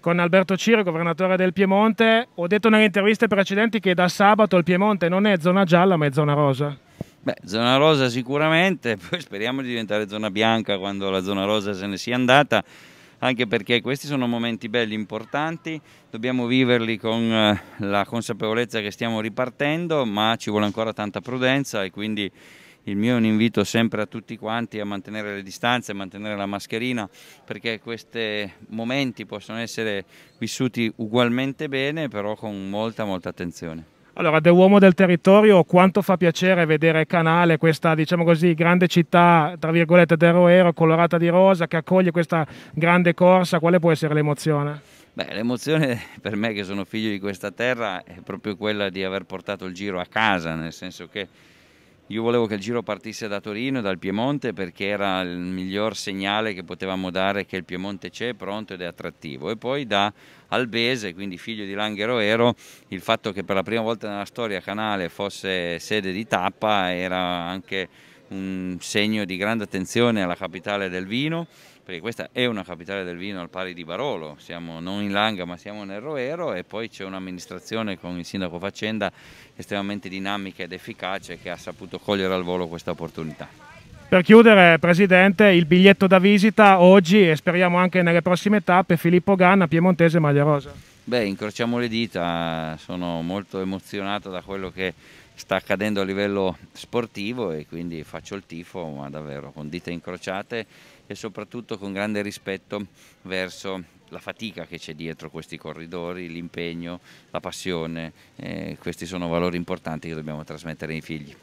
con Alberto Ciro, governatore del Piemonte. Ho detto nelle interviste precedenti che da sabato il Piemonte non è zona gialla ma è zona rosa. Beh, zona rosa sicuramente, poi speriamo di diventare zona bianca quando la zona rosa se ne sia andata, anche perché questi sono momenti belli, importanti, dobbiamo viverli con eh, la consapevolezza che stiamo ripartendo, ma ci vuole ancora tanta prudenza e quindi il mio è un invito sempre a tutti quanti a mantenere le distanze, a mantenere la mascherina, perché questi momenti possono essere vissuti ugualmente bene, però con molta, molta attenzione. Allora, da uomo del territorio, quanto fa piacere vedere Canale, questa diciamo così, grande città, tra virgolette, del colorata di rosa, che accoglie questa grande corsa, quale può essere l'emozione? Beh, l'emozione per me che sono figlio di questa terra è proprio quella di aver portato il giro a casa, nel senso che io volevo che il giro partisse da Torino, dal Piemonte, perché era il miglior segnale che potevamo dare che il Piemonte c'è, pronto ed è attrattivo. E poi da Albese, quindi figlio di Langhero Ero, il fatto che per la prima volta nella storia Canale fosse sede di tappa era anche un segno di grande attenzione alla capitale del vino, perché questa è una capitale del vino al pari di Barolo, siamo non in Langa ma siamo nel Roero e poi c'è un'amministrazione con il sindaco Faccenda estremamente dinamica ed efficace che ha saputo cogliere al volo questa opportunità. Per chiudere, Presidente, il biglietto da visita oggi e speriamo anche nelle prossime tappe Filippo Ganna, Piemontese e Maglia Rosa. Beh, incrociamo le dita, sono molto emozionato da quello che sta accadendo a livello sportivo e quindi faccio il tifo, ma davvero con dita incrociate e soprattutto con grande rispetto verso la fatica che c'è dietro questi corridori, l'impegno, la passione, eh, questi sono valori importanti che dobbiamo trasmettere ai figli.